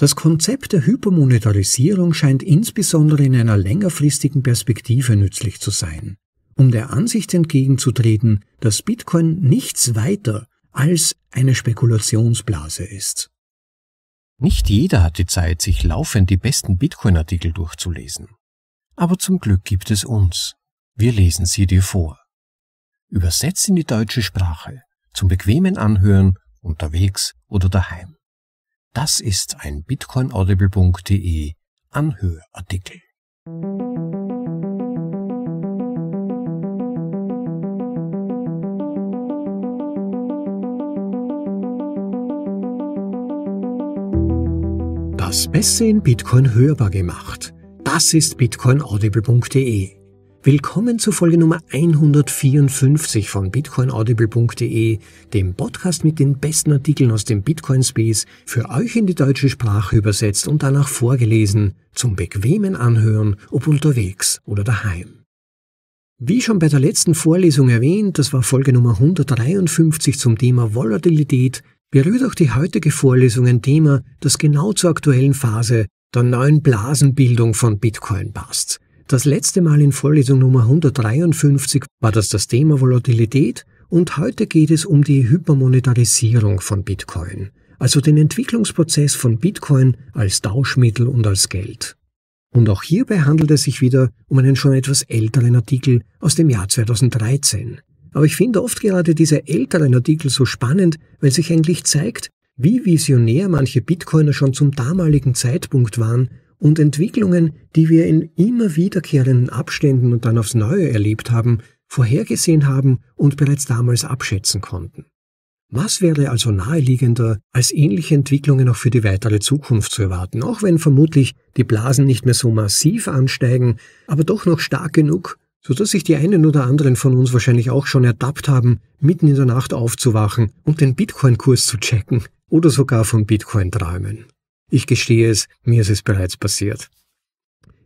Das Konzept der Hypermonetarisierung scheint insbesondere in einer längerfristigen Perspektive nützlich zu sein, um der Ansicht entgegenzutreten, dass Bitcoin nichts weiter als eine Spekulationsblase ist. Nicht jeder hat die Zeit, sich laufend die besten Bitcoin-Artikel durchzulesen. Aber zum Glück gibt es uns. Wir lesen sie dir vor. Übersetzt in die deutsche Sprache, zum bequemen Anhören, unterwegs oder daheim. Das ist ein bitcoinaudible.de Anhörartikel. Das Beste in Bitcoin hörbar gemacht. Das ist bitcoinaudible.de. Willkommen zu Folge Nummer 154 von bitcoinaudible.de, dem Podcast mit den besten Artikeln aus dem Bitcoin Space, für euch in die deutsche Sprache übersetzt und danach vorgelesen, zum bequemen Anhören, ob unterwegs oder daheim. Wie schon bei der letzten Vorlesung erwähnt, das war Folge Nummer 153 zum Thema Volatilität, berührt auch die heutige Vorlesung ein Thema, das genau zur aktuellen Phase der neuen Blasenbildung von Bitcoin passt. Das letzte Mal in Vorlesung Nummer 153 war das das Thema Volatilität und heute geht es um die Hypermonetarisierung von Bitcoin, also den Entwicklungsprozess von Bitcoin als Tauschmittel und als Geld. Und auch hierbei handelt es sich wieder um einen schon etwas älteren Artikel aus dem Jahr 2013. Aber ich finde oft gerade diese älteren Artikel so spannend, weil sich eigentlich zeigt, wie visionär manche Bitcoiner schon zum damaligen Zeitpunkt waren und Entwicklungen, die wir in immer wiederkehrenden Abständen und dann aufs Neue erlebt haben, vorhergesehen haben und bereits damals abschätzen konnten. Was wäre also naheliegender, als ähnliche Entwicklungen auch für die weitere Zukunft zu erwarten, auch wenn vermutlich die Blasen nicht mehr so massiv ansteigen, aber doch noch stark genug, so dass sich die einen oder anderen von uns wahrscheinlich auch schon ertappt haben, mitten in der Nacht aufzuwachen und den Bitcoin-Kurs zu checken oder sogar von Bitcoin träumen. Ich gestehe es, mir ist es bereits passiert.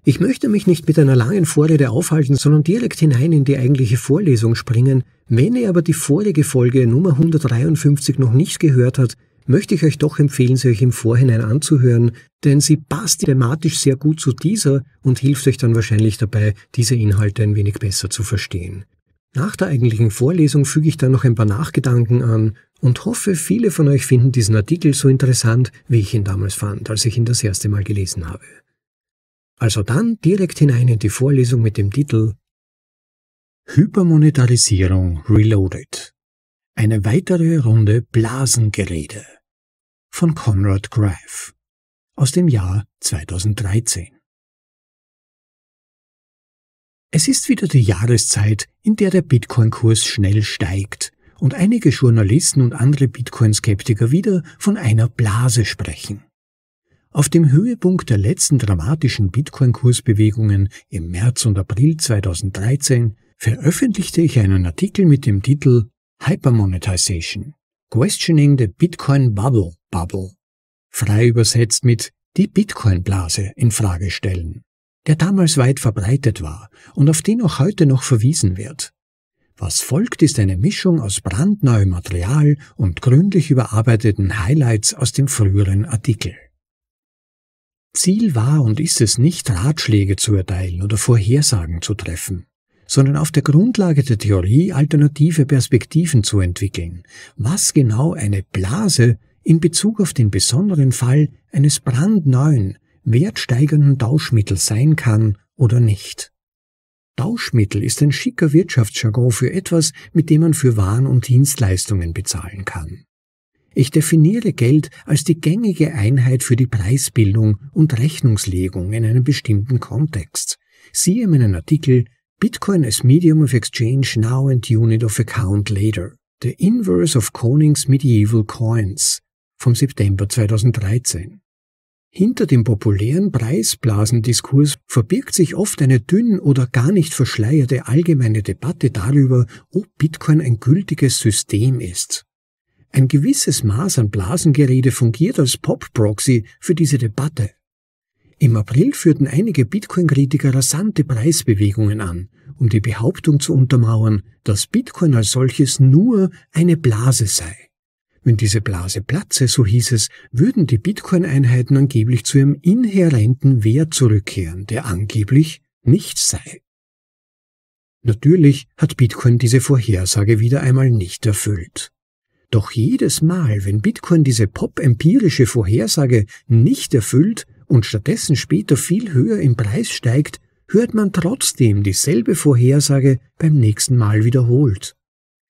Ich möchte mich nicht mit einer langen Vorrede aufhalten, sondern direkt hinein in die eigentliche Vorlesung springen. Wenn ihr aber die vorige Folge Nummer 153 noch nicht gehört habt, möchte ich euch doch empfehlen, sie euch im Vorhinein anzuhören, denn sie passt thematisch sehr gut zu dieser und hilft euch dann wahrscheinlich dabei, diese Inhalte ein wenig besser zu verstehen. Nach der eigentlichen Vorlesung füge ich dann noch ein paar Nachgedanken an, und hoffe, viele von euch finden diesen Artikel so interessant, wie ich ihn damals fand, als ich ihn das erste Mal gelesen habe. Also dann direkt hinein in die Vorlesung mit dem Titel Hypermonetarisierung Reloaded. Eine weitere Runde Blasengerede von Conrad Greif aus dem Jahr 2013. Es ist wieder die Jahreszeit, in der der Bitcoin-Kurs schnell steigt und einige Journalisten und andere Bitcoin-Skeptiker wieder von einer Blase sprechen. Auf dem Höhepunkt der letzten dramatischen Bitcoin-Kursbewegungen im März und April 2013 veröffentlichte ich einen Artikel mit dem Titel Hypermonetization Questioning the Bitcoin Bubble Bubble, frei übersetzt mit die Bitcoin-Blase in Frage stellen, der damals weit verbreitet war und auf den auch heute noch verwiesen wird. Was folgt, ist eine Mischung aus brandneuem Material und gründlich überarbeiteten Highlights aus dem früheren Artikel. Ziel war und ist es nicht, Ratschläge zu erteilen oder Vorhersagen zu treffen, sondern auf der Grundlage der Theorie alternative Perspektiven zu entwickeln, was genau eine Blase in Bezug auf den besonderen Fall eines brandneuen, wertsteigernden Tauschmittels sein kann oder nicht. Tauschmittel ist ein schicker Wirtschaftsjargon für etwas, mit dem man für Waren und Dienstleistungen bezahlen kann. Ich definiere Geld als die gängige Einheit für die Preisbildung und Rechnungslegung in einem bestimmten Kontext. Siehe meinen Artikel Bitcoin as Medium of Exchange Now and Unit of Account Later. The Inverse of Konings Medieval Coins vom September 2013. Hinter dem populären Preisblasendiskurs verbirgt sich oft eine dünn oder gar nicht verschleierte allgemeine Debatte darüber, ob Bitcoin ein gültiges System ist. Ein gewisses Maß an Blasengerede fungiert als Pop-Proxy für diese Debatte. Im April führten einige Bitcoin-Kritiker rasante Preisbewegungen an, um die Behauptung zu untermauern, dass Bitcoin als solches nur eine Blase sei. Wenn diese Blase platze, so hieß es, würden die Bitcoin-Einheiten angeblich zu ihrem inhärenten Wert zurückkehren, der angeblich nichts sei. Natürlich hat Bitcoin diese Vorhersage wieder einmal nicht erfüllt. Doch jedes Mal, wenn Bitcoin diese pop-empirische Vorhersage nicht erfüllt und stattdessen später viel höher im Preis steigt, hört man trotzdem dieselbe Vorhersage beim nächsten Mal wiederholt.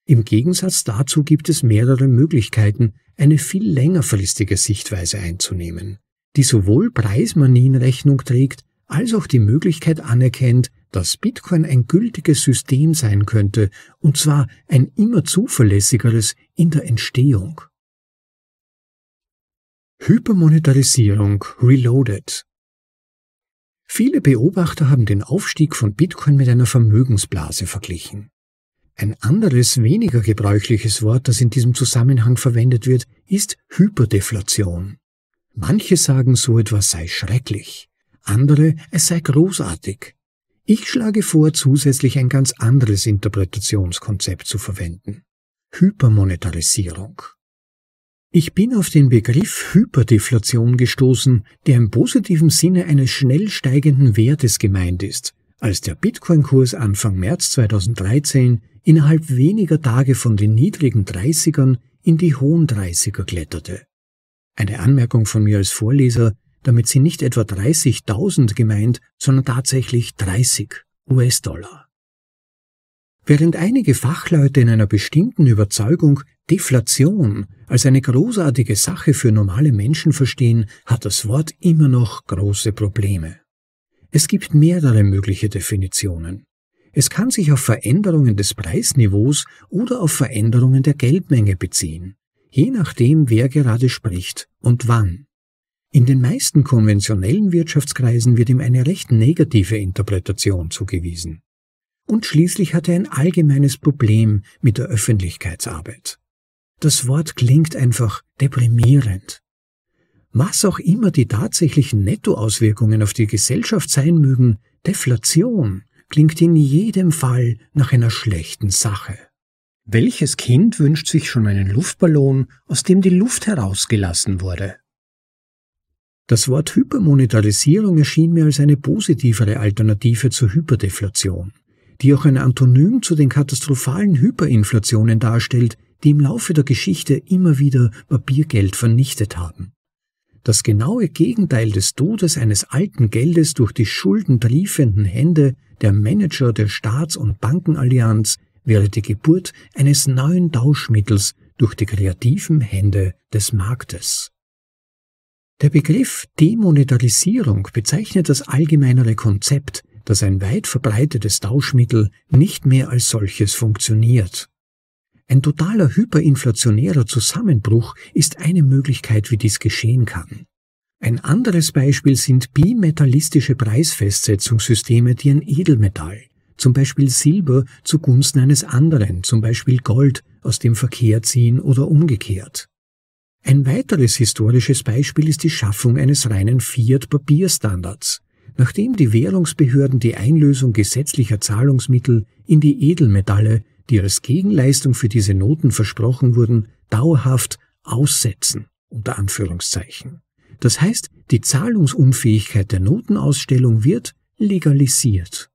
Im Gegensatz dazu gibt es mehrere Möglichkeiten, eine viel längerfristige Sichtweise einzunehmen, die sowohl Preismanien Rechnung trägt, als auch die Möglichkeit anerkennt, dass Bitcoin ein gültiges System sein könnte, und zwar ein immer zuverlässigeres in der Entstehung. Hypermonetarisierung Reloaded Viele Beobachter haben den Aufstieg von Bitcoin mit einer Vermögensblase verglichen. Ein anderes, weniger gebräuchliches Wort, das in diesem Zusammenhang verwendet wird, ist Hyperdeflation. Manche sagen, so etwas sei schrecklich, andere, es sei großartig. Ich schlage vor, zusätzlich ein ganz anderes Interpretationskonzept zu verwenden. Hypermonetarisierung. Ich bin auf den Begriff Hyperdeflation gestoßen, der im positiven Sinne eines schnell steigenden Wertes gemeint ist, als der Bitcoin-Kurs Anfang März 2013 innerhalb weniger Tage von den niedrigen 30ern in die hohen 30er kletterte. Eine Anmerkung von mir als Vorleser, damit sie nicht etwa 30.000 gemeint, sondern tatsächlich 30 US-Dollar. Während einige Fachleute in einer bestimmten Überzeugung Deflation als eine großartige Sache für normale Menschen verstehen, hat das Wort immer noch große Probleme. Es gibt mehrere mögliche Definitionen. Es kann sich auf Veränderungen des Preisniveaus oder auf Veränderungen der Geldmenge beziehen, je nachdem, wer gerade spricht und wann. In den meisten konventionellen Wirtschaftskreisen wird ihm eine recht negative Interpretation zugewiesen. Und schließlich hat er ein allgemeines Problem mit der Öffentlichkeitsarbeit. Das Wort klingt einfach deprimierend. Was auch immer die tatsächlichen Nettoauswirkungen auf die Gesellschaft sein mögen, Deflation klingt in jedem Fall nach einer schlechten Sache. Welches Kind wünscht sich schon einen Luftballon, aus dem die Luft herausgelassen wurde? Das Wort Hypermonetarisierung erschien mir als eine positivere Alternative zur Hyperdeflation, die auch ein Antonym zu den katastrophalen Hyperinflationen darstellt, die im Laufe der Geschichte immer wieder Papiergeld vernichtet haben. Das genaue Gegenteil des Todes eines alten Geldes durch die schuldentriefenden Hände der Manager der Staats- und Bankenallianz, wäre die Geburt eines neuen Tauschmittels durch die kreativen Hände des Marktes. Der Begriff Demonetarisierung bezeichnet das allgemeinere Konzept, dass ein weit verbreitetes Tauschmittel nicht mehr als solches funktioniert. Ein totaler hyperinflationärer Zusammenbruch ist eine Möglichkeit, wie dies geschehen kann. Ein anderes Beispiel sind bimetallistische Preisfestsetzungssysteme, die ein Edelmetall, zum Beispiel Silber, zugunsten eines anderen, zum Beispiel Gold, aus dem Verkehr ziehen oder umgekehrt. Ein weiteres historisches Beispiel ist die Schaffung eines reinen Fiat-Papierstandards, nachdem die Währungsbehörden die Einlösung gesetzlicher Zahlungsmittel in die Edelmetalle, die als Gegenleistung für diese Noten versprochen wurden, dauerhaft aussetzen, unter Anführungszeichen. Das heißt, die Zahlungsunfähigkeit der Notenausstellung wird legalisiert.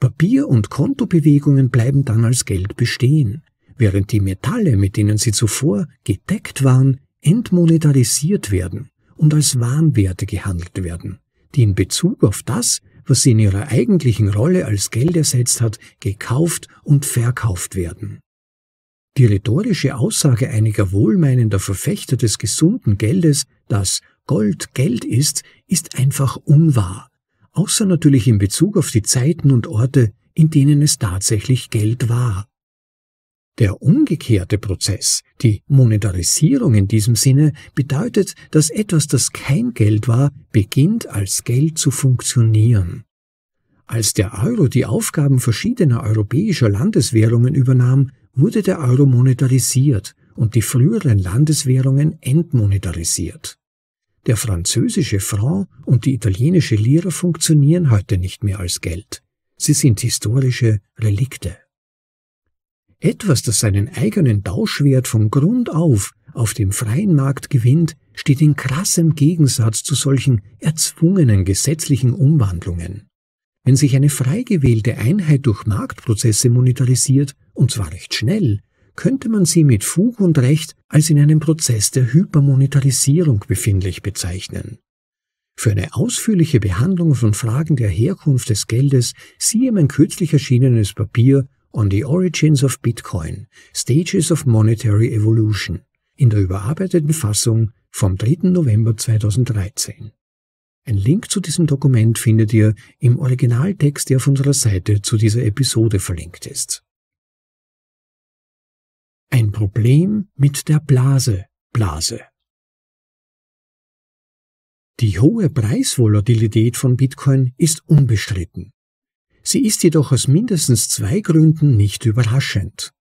Papier- und Kontobewegungen bleiben dann als Geld bestehen, während die Metalle, mit denen sie zuvor gedeckt waren, entmonetarisiert werden und als Warnwerte gehandelt werden, die in Bezug auf das, was sie in ihrer eigentlichen Rolle als Geld ersetzt hat, gekauft und verkauft werden. Die rhetorische Aussage einiger wohlmeinender Verfechter des gesunden Geldes, dass Gold Geld ist, ist einfach unwahr, außer natürlich in Bezug auf die Zeiten und Orte, in denen es tatsächlich Geld war. Der umgekehrte Prozess, die Monetarisierung in diesem Sinne, bedeutet, dass etwas, das kein Geld war, beginnt als Geld zu funktionieren. Als der Euro die Aufgaben verschiedener europäischer Landeswährungen übernahm, wurde der Euro monetarisiert und die früheren Landeswährungen entmonetarisiert. Der französische Franc und die italienische Lira funktionieren heute nicht mehr als Geld. Sie sind historische Relikte. Etwas, das seinen eigenen Tauschwert von Grund auf auf dem freien Markt gewinnt, steht in krassem Gegensatz zu solchen erzwungenen gesetzlichen Umwandlungen. Wenn sich eine frei gewählte Einheit durch Marktprozesse monetarisiert, und zwar recht schnell, könnte man sie mit Fug und Recht als in einem Prozess der Hypermonetarisierung befindlich bezeichnen. Für eine ausführliche Behandlung von Fragen der Herkunft des Geldes siehe mein kürzlich erschienenes Papier On the Origins of Bitcoin, Stages of Monetary Evolution in der überarbeiteten Fassung vom 3. November 2013. Ein Link zu diesem Dokument findet ihr im Originaltext, der auf unserer Seite zu dieser Episode verlinkt ist. Ein Problem mit der Blase Blase. Die hohe Preisvolatilität von Bitcoin ist unbestritten. Sie ist jedoch aus mindestens zwei Gründen nicht überraschend.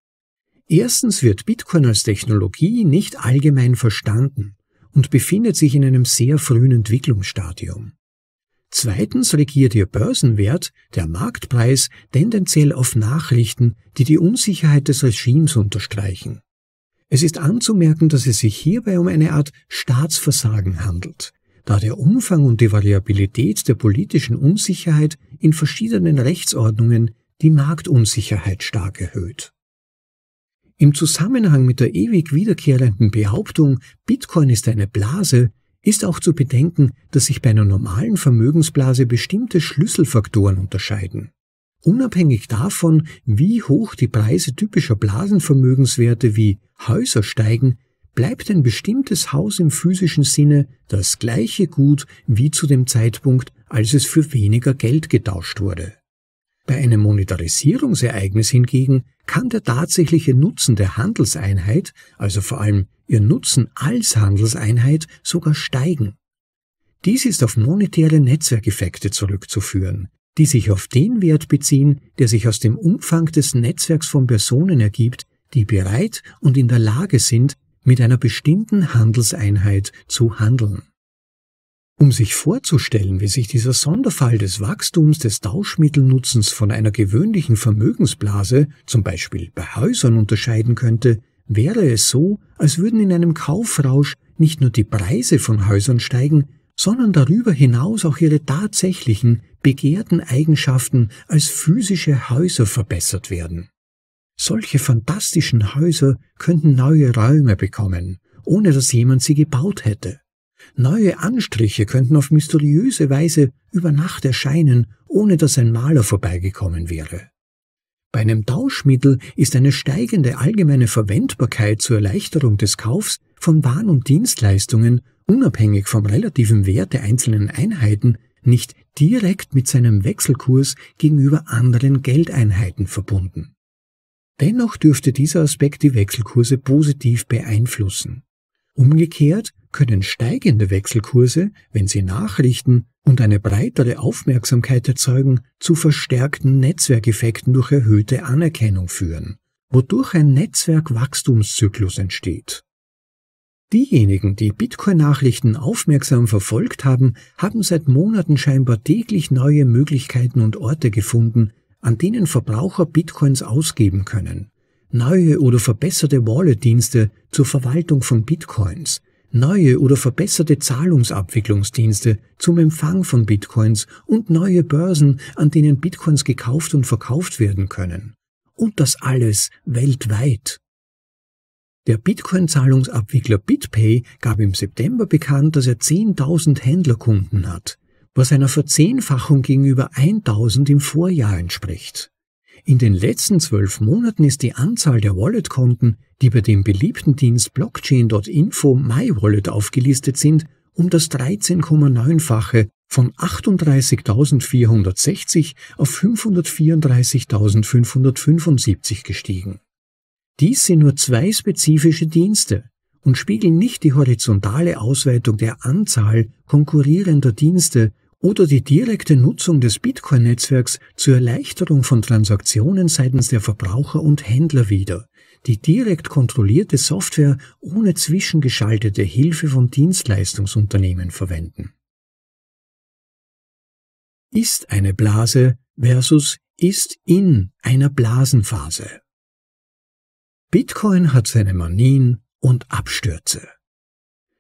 Erstens wird Bitcoin als Technologie nicht allgemein verstanden und befindet sich in einem sehr frühen Entwicklungsstadium. Zweitens regiert ihr Börsenwert, der Marktpreis, tendenziell auf Nachrichten, die die Unsicherheit des Regimes unterstreichen. Es ist anzumerken, dass es sich hierbei um eine Art Staatsversagen handelt, da der Umfang und die Variabilität der politischen Unsicherheit in verschiedenen Rechtsordnungen die Marktunsicherheit stark erhöht. Im Zusammenhang mit der ewig wiederkehrenden Behauptung, Bitcoin ist eine Blase, ist auch zu bedenken, dass sich bei einer normalen Vermögensblase bestimmte Schlüsselfaktoren unterscheiden. Unabhängig davon, wie hoch die Preise typischer Blasenvermögenswerte wie Häuser steigen, bleibt ein bestimmtes Haus im physischen Sinne das gleiche Gut wie zu dem Zeitpunkt, als es für weniger Geld getauscht wurde. Bei einem Monetarisierungsereignis hingegen kann der tatsächliche Nutzen der Handelseinheit, also vor allem ihr Nutzen als Handelseinheit sogar steigen. Dies ist auf monetäre Netzwerkeffekte zurückzuführen, die sich auf den Wert beziehen, der sich aus dem Umfang des Netzwerks von Personen ergibt, die bereit und in der Lage sind, mit einer bestimmten Handelseinheit zu handeln. Um sich vorzustellen, wie sich dieser Sonderfall des Wachstums des Tauschmittelnutzens von einer gewöhnlichen Vermögensblase, zum Beispiel bei Häusern, unterscheiden könnte, wäre es so, als würden in einem Kaufrausch nicht nur die Preise von Häusern steigen, sondern darüber hinaus auch ihre tatsächlichen, begehrten Eigenschaften als physische Häuser verbessert werden. Solche fantastischen Häuser könnten neue Räume bekommen, ohne dass jemand sie gebaut hätte. Neue Anstriche könnten auf mysteriöse Weise über Nacht erscheinen, ohne dass ein Maler vorbeigekommen wäre. Bei einem Tauschmittel ist eine steigende allgemeine Verwendbarkeit zur Erleichterung des Kaufs von Waren und Dienstleistungen unabhängig vom relativen Wert der einzelnen Einheiten nicht direkt mit seinem Wechselkurs gegenüber anderen Geldeinheiten verbunden. Dennoch dürfte dieser Aspekt die Wechselkurse positiv beeinflussen. Umgekehrt können steigende Wechselkurse, wenn sie Nachrichten, und eine breitere Aufmerksamkeit erzeugen, zu verstärkten Netzwerkeffekten durch erhöhte Anerkennung führen, wodurch ein Netzwerkwachstumszyklus entsteht. Diejenigen, die Bitcoin-Nachrichten aufmerksam verfolgt haben, haben seit Monaten scheinbar täglich neue Möglichkeiten und Orte gefunden, an denen Verbraucher Bitcoins ausgeben können. Neue oder verbesserte Wallet-Dienste zur Verwaltung von Bitcoins, neue oder verbesserte Zahlungsabwicklungsdienste zum Empfang von Bitcoins und neue Börsen, an denen Bitcoins gekauft und verkauft werden können. Und das alles weltweit. Der Bitcoin-Zahlungsabwickler BitPay gab im September bekannt, dass er 10.000 Händlerkunden hat, was einer Verzehnfachung gegenüber 1.000 im Vorjahr entspricht. In den letzten zwölf Monaten ist die Anzahl der Wallet-Konten, die bei dem beliebten Dienst Blockchain.info MyWallet aufgelistet sind, um das 13,9-fache von 38.460 auf 534.575 gestiegen. Dies sind nur zwei spezifische Dienste und spiegeln nicht die horizontale Ausweitung der Anzahl konkurrierender Dienste oder die direkte Nutzung des Bitcoin-Netzwerks zur Erleichterung von Transaktionen seitens der Verbraucher und Händler wieder, die direkt kontrollierte Software ohne zwischengeschaltete Hilfe von Dienstleistungsunternehmen verwenden. Ist eine Blase versus ist in einer Blasenphase. Bitcoin hat seine Manien und Abstürze.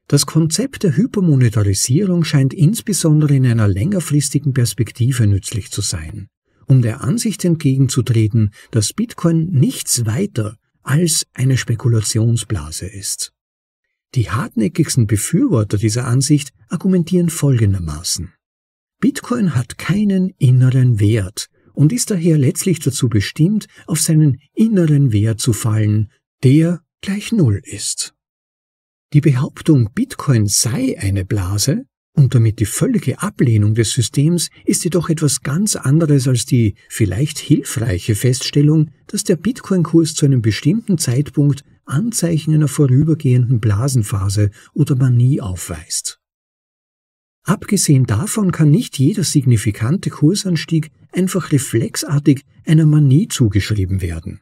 Das Konzept der Hypermonetarisierung scheint insbesondere in einer längerfristigen Perspektive nützlich zu sein, um der Ansicht entgegenzutreten, dass Bitcoin nichts weiter als eine Spekulationsblase ist. Die hartnäckigsten Befürworter dieser Ansicht argumentieren folgendermaßen. Bitcoin hat keinen inneren Wert und ist daher letztlich dazu bestimmt, auf seinen inneren Wert zu fallen, der gleich Null ist. Die Behauptung, Bitcoin sei eine Blase und damit die völlige Ablehnung des Systems ist jedoch etwas ganz anderes als die vielleicht hilfreiche Feststellung, dass der Bitcoin-Kurs zu einem bestimmten Zeitpunkt Anzeichen einer vorübergehenden Blasenphase oder Manie aufweist. Abgesehen davon kann nicht jeder signifikante Kursanstieg einfach reflexartig einer Manie zugeschrieben werden.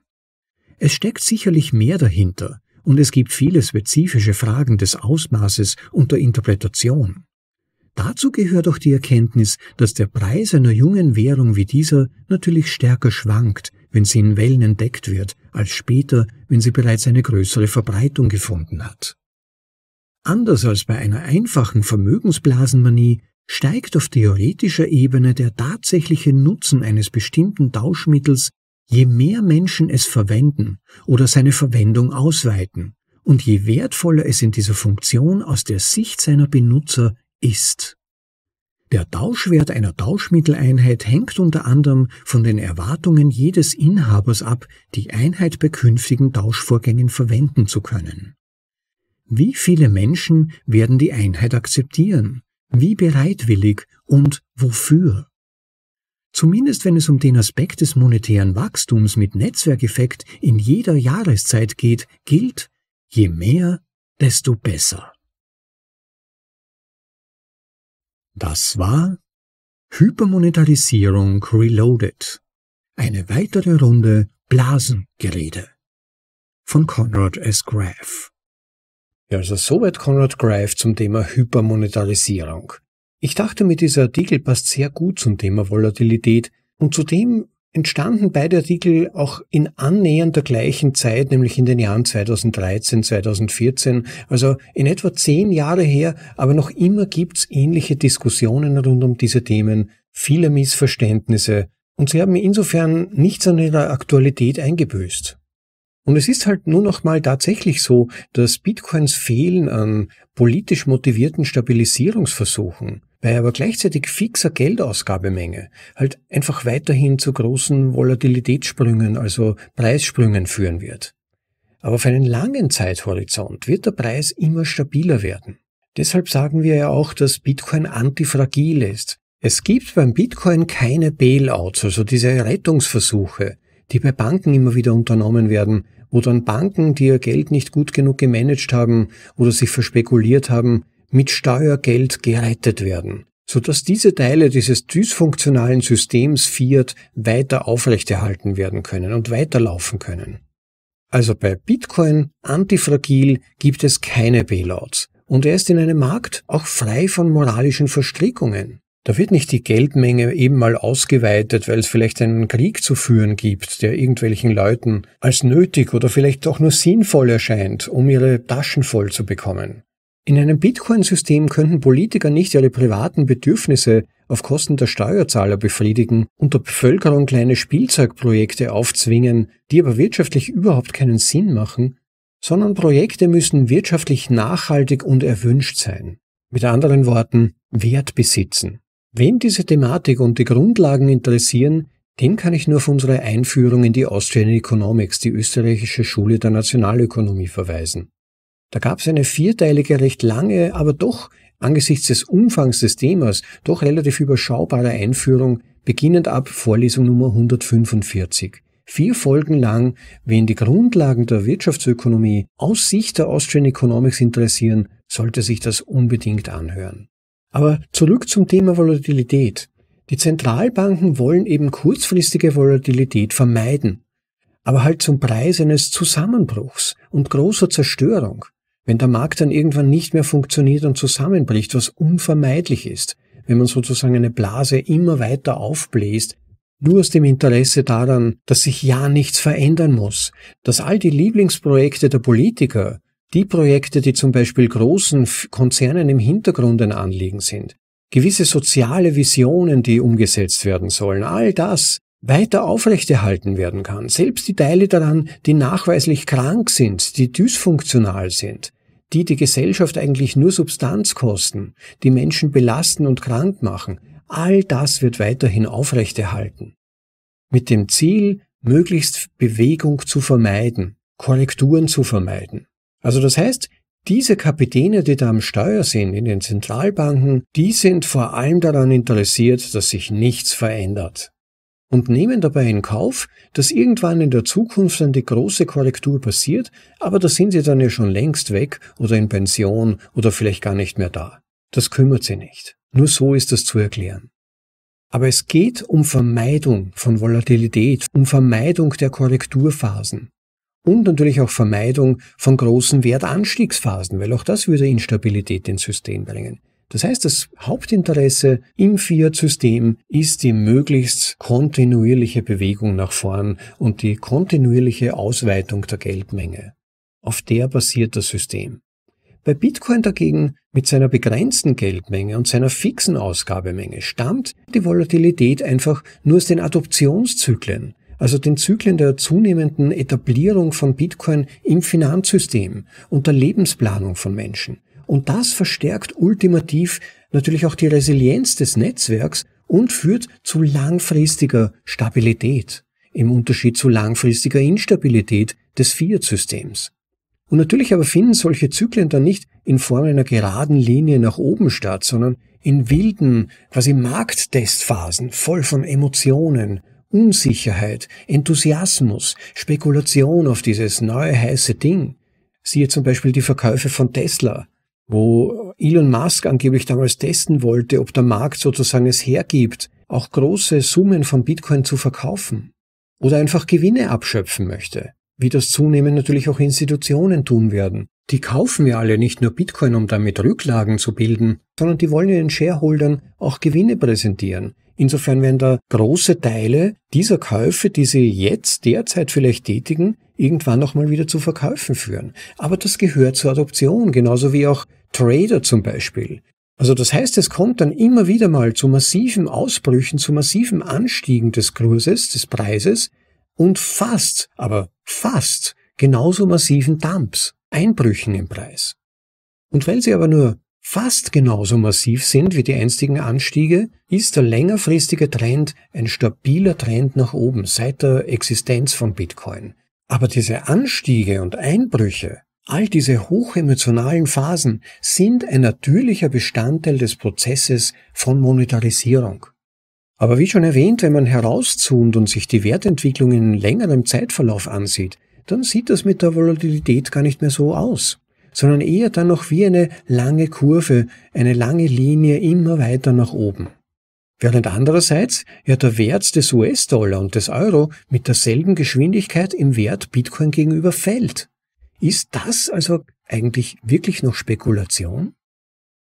Es steckt sicherlich mehr dahinter, und es gibt viele spezifische Fragen des Ausmaßes und der Interpretation. Dazu gehört auch die Erkenntnis, dass der Preis einer jungen Währung wie dieser natürlich stärker schwankt, wenn sie in Wellen entdeckt wird, als später, wenn sie bereits eine größere Verbreitung gefunden hat. Anders als bei einer einfachen Vermögensblasenmanie steigt auf theoretischer Ebene der tatsächliche Nutzen eines bestimmten Tauschmittels Je mehr Menschen es verwenden oder seine Verwendung ausweiten und je wertvoller es in dieser Funktion aus der Sicht seiner Benutzer ist. Der Tauschwert einer Tauschmitteleinheit hängt unter anderem von den Erwartungen jedes Inhabers ab, die Einheit bei künftigen Tauschvorgängen verwenden zu können. Wie viele Menschen werden die Einheit akzeptieren? Wie bereitwillig und wofür? Zumindest wenn es um den Aspekt des monetären Wachstums mit Netzwerkeffekt in jeder Jahreszeit geht, gilt, je mehr, desto besser. Das war Hypermonetarisierung Reloaded. Eine weitere Runde Blasengerede von Conrad S. Graf. Ja, also soweit Conrad Graf zum Thema Hypermonetarisierung. Ich dachte mir, dieser Artikel passt sehr gut zum Thema Volatilität und zudem entstanden beide Artikel auch in annähernder gleichen Zeit, nämlich in den Jahren 2013, 2014, also in etwa zehn Jahre her, aber noch immer gibt's ähnliche Diskussionen rund um diese Themen, viele Missverständnisse und sie haben insofern nichts an ihrer Aktualität eingebüßt. Und es ist halt nur noch mal tatsächlich so, dass Bitcoins fehlen an politisch motivierten Stabilisierungsversuchen, bei aber gleichzeitig fixer Geldausgabemenge halt einfach weiterhin zu großen Volatilitätssprüngen, also Preissprüngen führen wird. Aber auf einen langen Zeithorizont wird der Preis immer stabiler werden. Deshalb sagen wir ja auch, dass Bitcoin antifragil ist. Es gibt beim Bitcoin keine Bailouts, also diese Rettungsversuche, die bei Banken immer wieder unternommen werden, wo dann Banken, die ihr Geld nicht gut genug gemanagt haben oder sich verspekuliert haben, mit Steuergeld gerettet werden, sodass diese Teile dieses dysfunktionalen Systems Fiat weiter aufrechterhalten werden können und weiterlaufen können. Also bei Bitcoin antifragil gibt es keine Bailouts und er ist in einem Markt auch frei von moralischen Verstrickungen. Da wird nicht die Geldmenge eben mal ausgeweitet, weil es vielleicht einen Krieg zu führen gibt, der irgendwelchen Leuten als nötig oder vielleicht doch nur sinnvoll erscheint, um ihre Taschen voll zu bekommen. In einem Bitcoin-System könnten Politiker nicht ihre privaten Bedürfnisse auf Kosten der Steuerzahler befriedigen und der Bevölkerung kleine Spielzeugprojekte aufzwingen, die aber wirtschaftlich überhaupt keinen Sinn machen, sondern Projekte müssen wirtschaftlich nachhaltig und erwünscht sein. Mit anderen Worten, Wert besitzen. Wen diese Thematik und die Grundlagen interessieren, den kann ich nur auf unsere Einführung in die Austrian Economics, die österreichische Schule der Nationalökonomie, verweisen. Da gab es eine vierteilige, recht lange, aber doch angesichts des Umfangs des Themas doch relativ überschaubare Einführung, beginnend ab Vorlesung Nummer 145. Vier Folgen lang, wen die Grundlagen der Wirtschaftsökonomie aus Sicht der Austrian Economics interessieren, sollte sich das unbedingt anhören. Aber zurück zum Thema Volatilität. Die Zentralbanken wollen eben kurzfristige Volatilität vermeiden, aber halt zum Preis eines Zusammenbruchs und großer Zerstörung, wenn der Markt dann irgendwann nicht mehr funktioniert und zusammenbricht, was unvermeidlich ist, wenn man sozusagen eine Blase immer weiter aufbläst, nur aus dem Interesse daran, dass sich ja nichts verändern muss, dass all die Lieblingsprojekte der Politiker, die Projekte, die zum Beispiel großen Konzernen im Hintergrund ein Anliegen sind, gewisse soziale Visionen, die umgesetzt werden sollen, all das weiter aufrechterhalten werden kann. Selbst die Teile daran, die nachweislich krank sind, die dysfunktional sind, die die Gesellschaft eigentlich nur Substanz kosten, die Menschen belasten und krank machen, all das wird weiterhin aufrechterhalten. Mit dem Ziel, möglichst Bewegung zu vermeiden, Korrekturen zu vermeiden. Also das heißt, diese Kapitäne, die da am Steuer sind in den Zentralbanken, die sind vor allem daran interessiert, dass sich nichts verändert. Und nehmen dabei in Kauf, dass irgendwann in der Zukunft dann die große Korrektur passiert, aber da sind sie dann ja schon längst weg oder in Pension oder vielleicht gar nicht mehr da. Das kümmert sie nicht. Nur so ist das zu erklären. Aber es geht um Vermeidung von Volatilität, um Vermeidung der Korrekturphasen und natürlich auch Vermeidung von großen Wertanstiegsphasen, weil auch das würde Instabilität ins System bringen. Das heißt, das Hauptinteresse im Fiat-System ist die möglichst kontinuierliche Bewegung nach vorn und die kontinuierliche Ausweitung der Geldmenge. Auf der basiert das System. Bei Bitcoin dagegen mit seiner begrenzten Geldmenge und seiner fixen Ausgabemenge stammt die Volatilität einfach nur aus den Adoptionszyklen, also den Zyklen der zunehmenden Etablierung von Bitcoin im Finanzsystem und der Lebensplanung von Menschen. Und das verstärkt ultimativ natürlich auch die Resilienz des Netzwerks und führt zu langfristiger Stabilität im Unterschied zu langfristiger Instabilität des Fiat-Systems. Und natürlich aber finden solche Zyklen dann nicht in Form einer geraden Linie nach oben statt, sondern in wilden, quasi Markttestphasen, voll von Emotionen Unsicherheit, Enthusiasmus, Spekulation auf dieses neue heiße Ding. Siehe zum Beispiel die Verkäufe von Tesla, wo Elon Musk angeblich damals testen wollte, ob der Markt sozusagen es hergibt, auch große Summen von Bitcoin zu verkaufen oder einfach Gewinne abschöpfen möchte, wie das zunehmend natürlich auch Institutionen tun werden. Die kaufen ja alle nicht nur Bitcoin, um damit Rücklagen zu bilden, sondern die wollen ihren Shareholdern auch Gewinne präsentieren, Insofern werden da große Teile dieser Käufe, die Sie jetzt derzeit vielleicht tätigen, irgendwann nochmal wieder zu Verkäufen führen. Aber das gehört zur Adoption, genauso wie auch Trader zum Beispiel. Also das heißt, es kommt dann immer wieder mal zu massiven Ausbrüchen, zu massiven Anstiegen des Kurses, des Preises und fast, aber fast genauso massiven Dumps, Einbrüchen im Preis. Und weil Sie aber nur fast genauso massiv sind wie die einstigen Anstiege, ist der längerfristige Trend ein stabiler Trend nach oben seit der Existenz von Bitcoin. Aber diese Anstiege und Einbrüche, all diese hochemotionalen Phasen sind ein natürlicher Bestandteil des Prozesses von Monetarisierung. Aber wie schon erwähnt, wenn man herauszoomt und sich die Wertentwicklung in längerem Zeitverlauf ansieht, dann sieht das mit der Volatilität gar nicht mehr so aus sondern eher dann noch wie eine lange Kurve, eine lange Linie immer weiter nach oben. Während andererseits ja der Wert des US-Dollar und des Euro mit derselben Geschwindigkeit im Wert Bitcoin gegenüber fällt. Ist das also eigentlich wirklich noch Spekulation?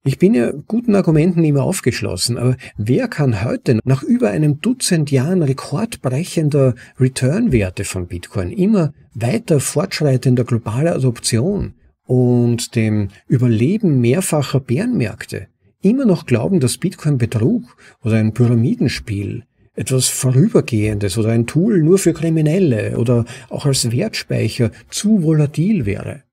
Ich bin ja guten Argumenten immer aufgeschlossen, aber wer kann heute nach über einem Dutzend Jahren rekordbrechender Return-Werte von Bitcoin, immer weiter fortschreitender globaler Adoption, und dem Überleben mehrfacher Bärenmärkte immer noch glauben, dass Bitcoin Betrug oder ein Pyramidenspiel etwas Vorübergehendes oder ein Tool nur für Kriminelle oder auch als Wertspeicher zu volatil wäre.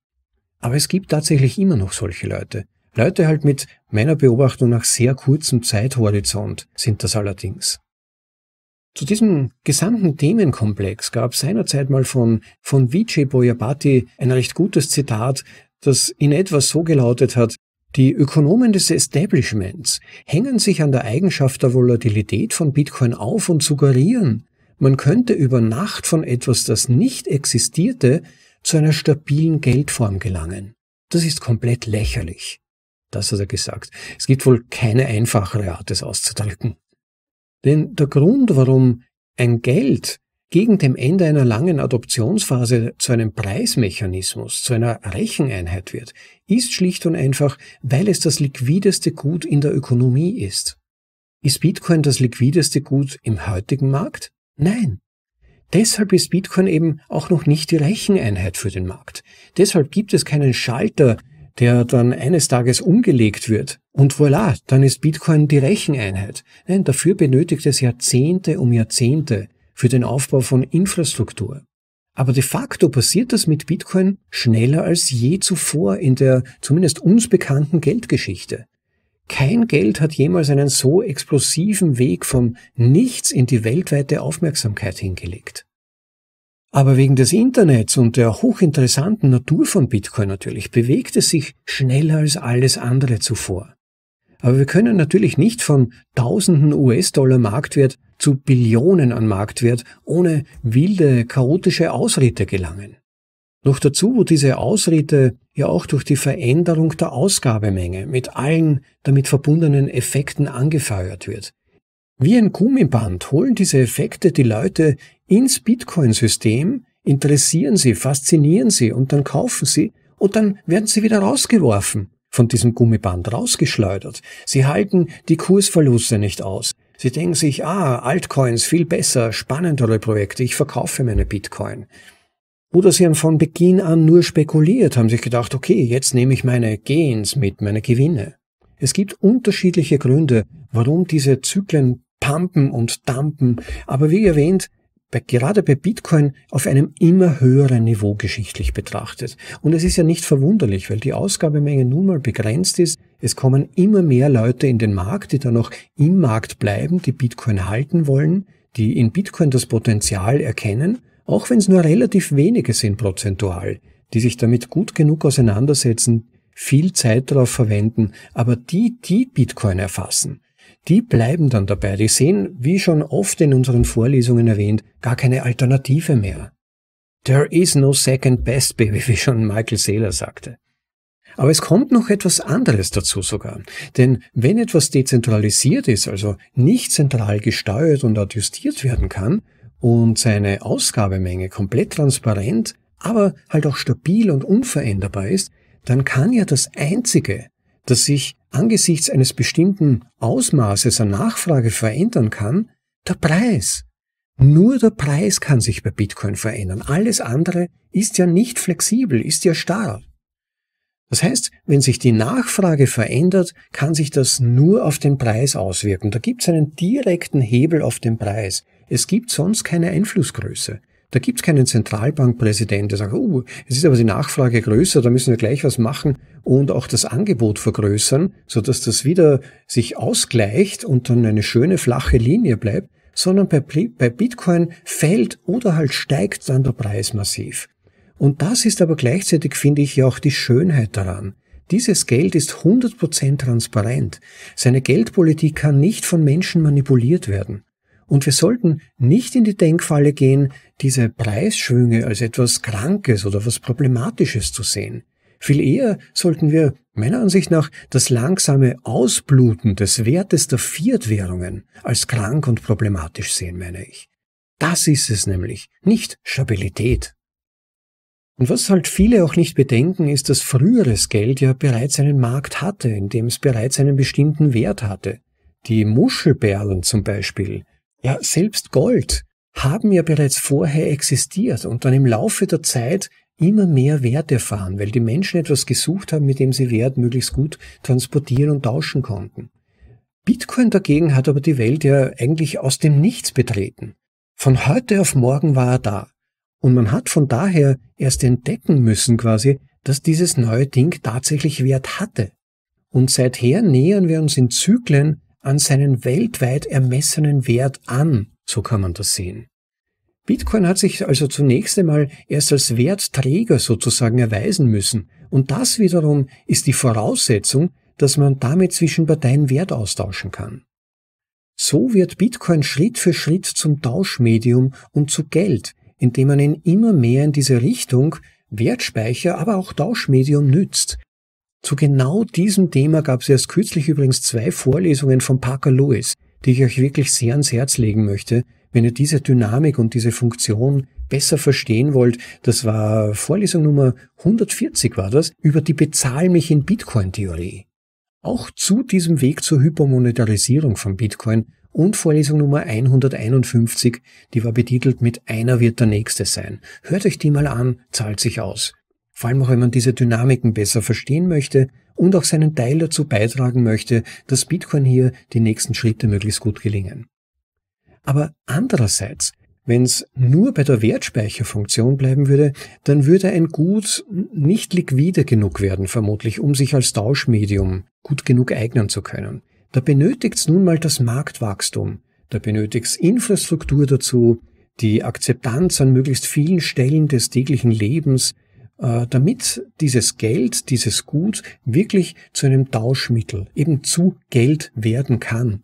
Aber es gibt tatsächlich immer noch solche Leute. Leute halt mit meiner Beobachtung nach sehr kurzem Zeithorizont sind das allerdings. Zu diesem gesamten Themenkomplex gab seinerzeit mal von, von Vijay Boyapati ein recht gutes Zitat, das in etwa so gelautet hat, die Ökonomen des Establishments hängen sich an der Eigenschaft der Volatilität von Bitcoin auf und suggerieren, man könnte über Nacht von etwas, das nicht existierte, zu einer stabilen Geldform gelangen. Das ist komplett lächerlich. Das hat er gesagt. Es gibt wohl keine einfachere Art, es auszudrücken. Denn der Grund, warum ein Geld gegen dem Ende einer langen Adoptionsphase zu einem Preismechanismus, zu einer Recheneinheit wird, ist schlicht und einfach, weil es das liquideste Gut in der Ökonomie ist. Ist Bitcoin das liquideste Gut im heutigen Markt? Nein. Deshalb ist Bitcoin eben auch noch nicht die Recheneinheit für den Markt. Deshalb gibt es keinen Schalter, der dann eines Tages umgelegt wird. Und voilà, dann ist Bitcoin die Recheneinheit. Nein, dafür benötigt es Jahrzehnte um Jahrzehnte, für den Aufbau von Infrastruktur. Aber de facto passiert das mit Bitcoin schneller als je zuvor in der zumindest uns bekannten Geldgeschichte. Kein Geld hat jemals einen so explosiven Weg vom Nichts in die weltweite Aufmerksamkeit hingelegt. Aber wegen des Internets und der hochinteressanten Natur von Bitcoin natürlich bewegt es sich schneller als alles andere zuvor. Aber wir können natürlich nicht von tausenden US-Dollar Marktwert zu Billionen an Marktwert ohne wilde, chaotische Ausritte gelangen. Noch dazu, wo diese Ausritte ja auch durch die Veränderung der Ausgabemenge mit allen damit verbundenen Effekten angefeuert wird. Wie ein Gummiband holen diese Effekte die Leute ins Bitcoin-System, interessieren sie, faszinieren sie und dann kaufen sie und dann werden sie wieder rausgeworfen, von diesem Gummiband rausgeschleudert. Sie halten die Kursverluste nicht aus. Sie denken sich, ah, Altcoins, viel besser, spannendere Projekte, ich verkaufe meine Bitcoin. Oder sie haben von Beginn an nur spekuliert, haben sich gedacht, okay, jetzt nehme ich meine Gains mit, meine Gewinne. Es gibt unterschiedliche Gründe, warum diese Zyklen pumpen und dampen, aber wie erwähnt, bei, gerade bei Bitcoin auf einem immer höheren Niveau geschichtlich betrachtet. Und es ist ja nicht verwunderlich, weil die Ausgabemenge nun mal begrenzt ist es kommen immer mehr Leute in den Markt, die dann auch im Markt bleiben, die Bitcoin halten wollen, die in Bitcoin das Potenzial erkennen, auch wenn es nur relativ wenige sind prozentual, die sich damit gut genug auseinandersetzen, viel Zeit darauf verwenden, aber die, die Bitcoin erfassen, die bleiben dann dabei, die sehen, wie schon oft in unseren Vorlesungen erwähnt, gar keine Alternative mehr. There is no second best, baby, wie schon Michael Saylor sagte. Aber es kommt noch etwas anderes dazu sogar. Denn wenn etwas dezentralisiert ist, also nicht zentral gesteuert und adjustiert werden kann und seine Ausgabemenge komplett transparent, aber halt auch stabil und unveränderbar ist, dann kann ja das Einzige, das sich angesichts eines bestimmten Ausmaßes an Nachfrage verändern kann, der Preis. Nur der Preis kann sich bei Bitcoin verändern. Alles andere ist ja nicht flexibel, ist ja starr. Das heißt, wenn sich die Nachfrage verändert, kann sich das nur auf den Preis auswirken. Da gibt es einen direkten Hebel auf den Preis. Es gibt sonst keine Einflussgröße. Da gibt es keinen Zentralbankpräsident, der sagt, uh, es ist aber die Nachfrage größer, da müssen wir gleich was machen und auch das Angebot vergrößern, sodass das wieder sich ausgleicht und dann eine schöne flache Linie bleibt, sondern bei, bei Bitcoin fällt oder halt steigt dann der Preis massiv. Und das ist aber gleichzeitig, finde ich, ja auch die Schönheit daran. Dieses Geld ist 100% transparent. Seine Geldpolitik kann nicht von Menschen manipuliert werden. Und wir sollten nicht in die Denkfalle gehen, diese Preisschwünge als etwas Krankes oder was Problematisches zu sehen. Viel eher sollten wir meiner Ansicht nach das langsame Ausbluten des Wertes der Fiat-Währungen als krank und problematisch sehen, meine ich. Das ist es nämlich, nicht Stabilität. Und was halt viele auch nicht bedenken, ist, dass früheres Geld ja bereits einen Markt hatte, in dem es bereits einen bestimmten Wert hatte. Die Muschelperlen zum Beispiel, ja selbst Gold, haben ja bereits vorher existiert und dann im Laufe der Zeit immer mehr Wert erfahren, weil die Menschen etwas gesucht haben, mit dem sie Wert möglichst gut transportieren und tauschen konnten. Bitcoin dagegen hat aber die Welt ja eigentlich aus dem Nichts betreten. Von heute auf morgen war er da. Und man hat von daher erst entdecken müssen quasi, dass dieses neue Ding tatsächlich Wert hatte. Und seither nähern wir uns in Zyklen an seinen weltweit ermessenen Wert an, so kann man das sehen. Bitcoin hat sich also zunächst einmal erst als Wertträger sozusagen erweisen müssen. Und das wiederum ist die Voraussetzung, dass man damit zwischen Parteien Wert austauschen kann. So wird Bitcoin Schritt für Schritt zum Tauschmedium und zu Geld, indem man ihn immer mehr in diese Richtung Wertspeicher, aber auch Tauschmedium nützt. Zu genau diesem Thema gab es erst kürzlich übrigens zwei Vorlesungen von Parker Lewis, die ich euch wirklich sehr ans Herz legen möchte, wenn ihr diese Dynamik und diese Funktion besser verstehen wollt. Das war Vorlesung Nummer 140 war das, über die Bezahl mich in Bitcoin-Theorie. Auch zu diesem Weg zur Hypermonetarisierung von Bitcoin und Vorlesung Nummer 151, die war betitelt mit Einer wird der Nächste sein. Hört euch die mal an, zahlt sich aus. Vor allem auch, wenn man diese Dynamiken besser verstehen möchte und auch seinen Teil dazu beitragen möchte, dass Bitcoin hier die nächsten Schritte möglichst gut gelingen. Aber andererseits, wenn es nur bei der Wertspeicherfunktion bleiben würde, dann würde ein Gut nicht liquide genug werden, vermutlich, um sich als Tauschmedium gut genug eignen zu können. Da benötigt's nun mal das Marktwachstum, da benötigt's Infrastruktur dazu, die Akzeptanz an möglichst vielen Stellen des täglichen Lebens, äh, damit dieses Geld, dieses Gut wirklich zu einem Tauschmittel, eben zu Geld werden kann.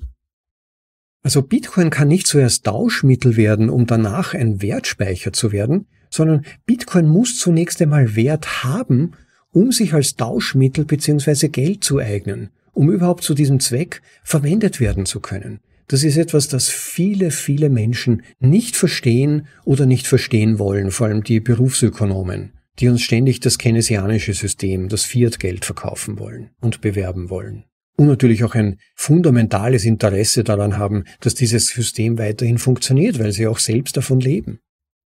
Also Bitcoin kann nicht zuerst Tauschmittel werden, um danach ein Wertspeicher zu werden, sondern Bitcoin muss zunächst einmal Wert haben, um sich als Tauschmittel bzw. Geld zu eignen um überhaupt zu diesem Zweck verwendet werden zu können. Das ist etwas, das viele, viele Menschen nicht verstehen oder nicht verstehen wollen, vor allem die Berufsökonomen, die uns ständig das keynesianische System, das Fiat-Geld verkaufen wollen und bewerben wollen. Und natürlich auch ein fundamentales Interesse daran haben, dass dieses System weiterhin funktioniert, weil sie auch selbst davon leben.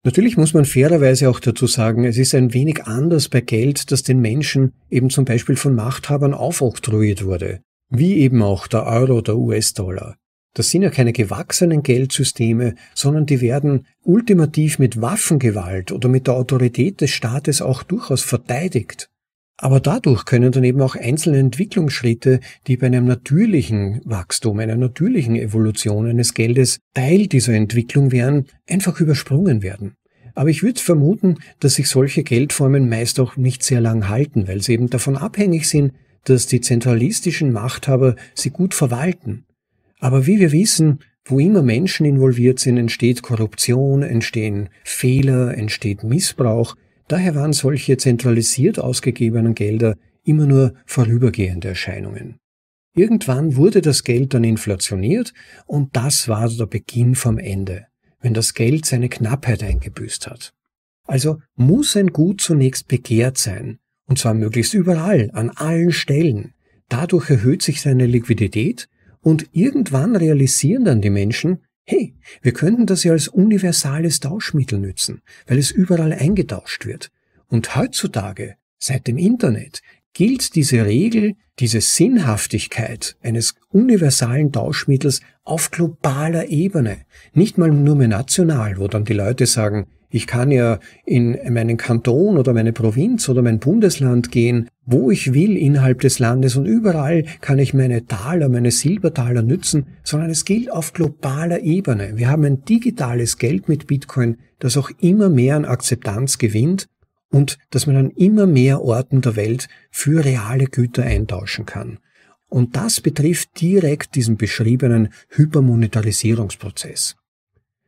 Natürlich muss man fairerweise auch dazu sagen, es ist ein wenig anders bei Geld, das den Menschen eben zum Beispiel von Machthabern aufoktroyiert wurde, wie eben auch der Euro, oder US-Dollar. Das sind ja keine gewachsenen Geldsysteme, sondern die werden ultimativ mit Waffengewalt oder mit der Autorität des Staates auch durchaus verteidigt. Aber dadurch können dann eben auch einzelne Entwicklungsschritte, die bei einem natürlichen Wachstum, einer natürlichen Evolution eines Geldes Teil dieser Entwicklung wären, einfach übersprungen werden. Aber ich würde vermuten, dass sich solche Geldformen meist auch nicht sehr lang halten, weil sie eben davon abhängig sind, dass die zentralistischen Machthaber sie gut verwalten. Aber wie wir wissen, wo immer Menschen involviert sind, entsteht Korruption, entstehen Fehler, entsteht Missbrauch, Daher waren solche zentralisiert ausgegebenen Gelder immer nur vorübergehende Erscheinungen. Irgendwann wurde das Geld dann inflationiert und das war der Beginn vom Ende, wenn das Geld seine Knappheit eingebüßt hat. Also muss ein Gut zunächst begehrt sein, und zwar möglichst überall, an allen Stellen. Dadurch erhöht sich seine Liquidität und irgendwann realisieren dann die Menschen, hey, wir könnten das ja als universales Tauschmittel nützen, weil es überall eingetauscht wird. Und heutzutage, seit dem Internet, gilt diese Regel, diese Sinnhaftigkeit eines universalen Tauschmittels auf globaler Ebene, nicht mal nur mehr national, wo dann die Leute sagen, ich kann ja in meinen Kanton oder meine Provinz oder mein Bundesland gehen, wo ich will innerhalb des Landes und überall kann ich meine Taler, meine Silbertaler nützen, sondern es gilt auf globaler Ebene. Wir haben ein digitales Geld mit Bitcoin, das auch immer mehr an Akzeptanz gewinnt und dass man an immer mehr Orten der Welt für reale Güter eintauschen kann. Und das betrifft direkt diesen beschriebenen Hypermonetarisierungsprozess.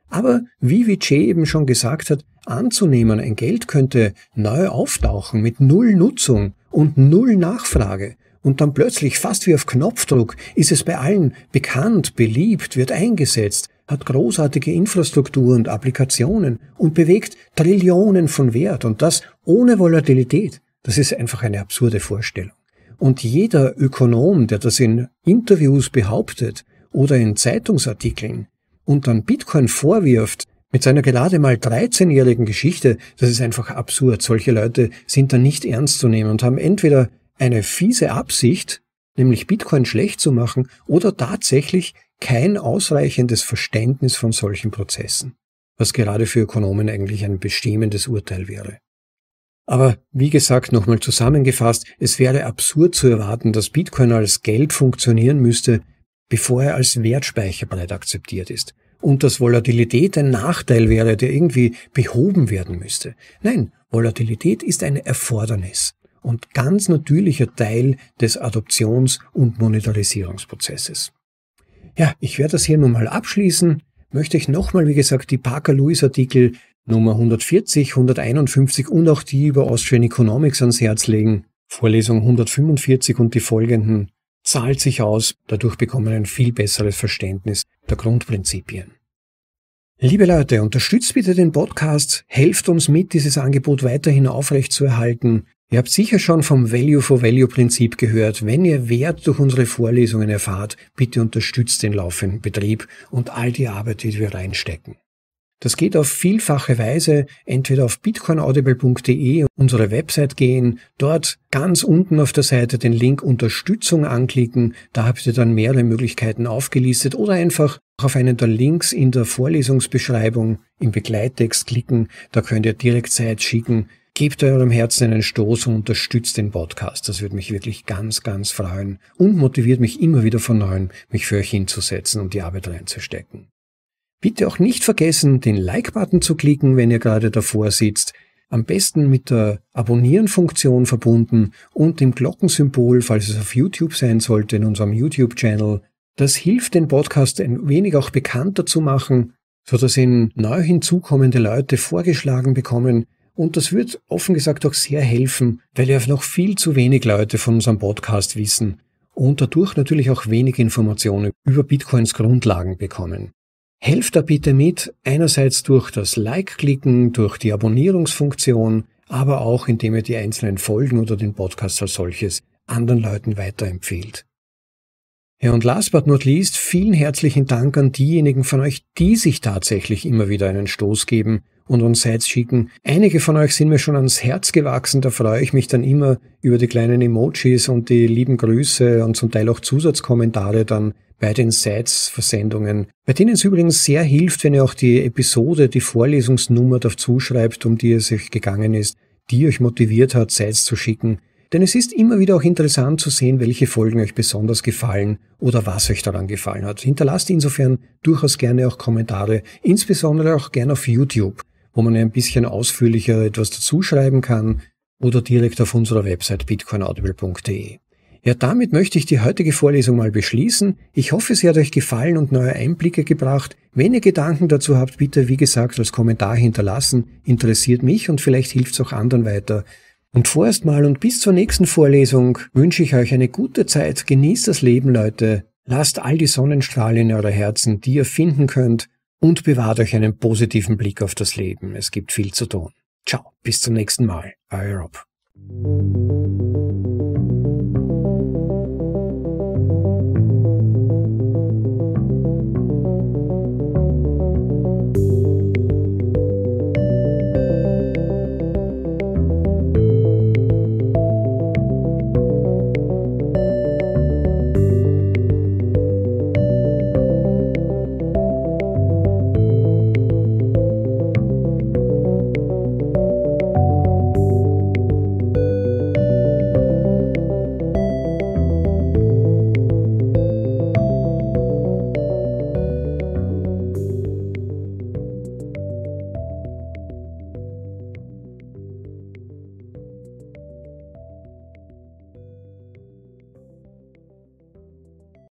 Aber wie Vichy eben schon gesagt hat, anzunehmen, ein Geld könnte neu auftauchen mit null Nutzung und null Nachfrage und dann plötzlich fast wie auf Knopfdruck ist es bei allen bekannt, beliebt, wird eingesetzt hat großartige Infrastruktur und Applikationen und bewegt Trillionen von Wert und das ohne Volatilität. Das ist einfach eine absurde Vorstellung. Und jeder Ökonom, der das in Interviews behauptet oder in Zeitungsartikeln und dann Bitcoin vorwirft, mit seiner gerade mal 13-jährigen Geschichte, das ist einfach absurd. Solche Leute sind da nicht ernst zu nehmen und haben entweder eine fiese Absicht, nämlich Bitcoin schlecht zu machen, oder tatsächlich kein ausreichendes Verständnis von solchen Prozessen, was gerade für Ökonomen eigentlich ein bestimmendes Urteil wäre. Aber wie gesagt, nochmal zusammengefasst, es wäre absurd zu erwarten, dass Bitcoin als Geld funktionieren müsste, bevor er als Wertspeicher akzeptiert ist und dass Volatilität ein Nachteil wäre, der irgendwie behoben werden müsste. Nein, Volatilität ist ein Erfordernis und ganz natürlicher Teil des Adoptions- und Monetarisierungsprozesses. Ja, ich werde das hier nun mal abschließen. Möchte ich nochmal, wie gesagt, die Parker-Lewis-Artikel Nummer 140, 151 und auch die über Austrian Economics ans Herz legen. Vorlesung 145 und die folgenden zahlt sich aus, dadurch bekommen ein viel besseres Verständnis der Grundprinzipien. Liebe Leute, unterstützt bitte den Podcast, helft uns mit, dieses Angebot weiterhin aufrechtzuerhalten. Ihr habt sicher schon vom Value-for-Value-Prinzip gehört. Wenn ihr Wert durch unsere Vorlesungen erfahrt, bitte unterstützt den laufenden Betrieb und all die Arbeit, die wir reinstecken. Das geht auf vielfache Weise, entweder auf bitcoinaudible.de, unsere Website gehen, dort ganz unten auf der Seite den Link Unterstützung anklicken, da habt ihr dann mehrere Möglichkeiten aufgelistet oder einfach auf einen der Links in der Vorlesungsbeschreibung im Begleittext klicken, da könnt ihr direkt Zeit schicken, gebt eurem Herzen einen Stoß und unterstützt den Podcast. Das würde mich wirklich ganz, ganz freuen und motiviert mich immer wieder von neuem, mich für euch hinzusetzen und die Arbeit reinzustecken. Bitte auch nicht vergessen, den Like-Button zu klicken, wenn ihr gerade davor sitzt. Am besten mit der Abonnieren-Funktion verbunden und dem Glockensymbol, falls es auf YouTube sein sollte, in unserem YouTube-Channel. Das hilft, den Podcast ein wenig auch bekannter zu machen, sodass ihn neu hinzukommende Leute vorgeschlagen bekommen, und das wird offen gesagt auch sehr helfen, weil ja noch viel zu wenig Leute von unserem Podcast wissen und dadurch natürlich auch wenig Informationen über Bitcoins Grundlagen bekommen. Helft da bitte mit, einerseits durch das Like-Klicken, durch die Abonnierungsfunktion, aber auch indem ihr die einzelnen Folgen oder den Podcast als solches anderen Leuten weiterempfehlt. Ja, und last but not least, vielen herzlichen Dank an diejenigen von euch, die sich tatsächlich immer wieder einen Stoß geben und uns Sites schicken. Einige von euch sind mir schon ans Herz gewachsen, da freue ich mich dann immer über die kleinen Emojis und die lieben Grüße und zum Teil auch Zusatzkommentare dann bei den Sites-Versendungen, bei denen es übrigens sehr hilft, wenn ihr auch die Episode, die Vorlesungsnummer dazu schreibt, um die es euch gegangen ist, die euch motiviert hat, Sites zu schicken. Denn es ist immer wieder auch interessant zu sehen, welche Folgen euch besonders gefallen oder was euch daran gefallen hat. Hinterlasst insofern durchaus gerne auch Kommentare, insbesondere auch gerne auf YouTube wo man ein bisschen ausführlicher etwas dazuschreiben kann oder direkt auf unserer Website bitcoinaudible.de. Ja, damit möchte ich die heutige Vorlesung mal beschließen. Ich hoffe, sie hat euch gefallen und neue Einblicke gebracht. Wenn ihr Gedanken dazu habt, bitte, wie gesagt, als Kommentar hinterlassen. Interessiert mich und vielleicht hilft es auch anderen weiter. Und vorerst mal und bis zur nächsten Vorlesung wünsche ich euch eine gute Zeit. Genießt das Leben, Leute. Lasst all die Sonnenstrahlen in eure Herzen, die ihr finden könnt und bewahrt euch einen positiven Blick auf das Leben. Es gibt viel zu tun. Ciao, bis zum nächsten Mal. Euer Rob.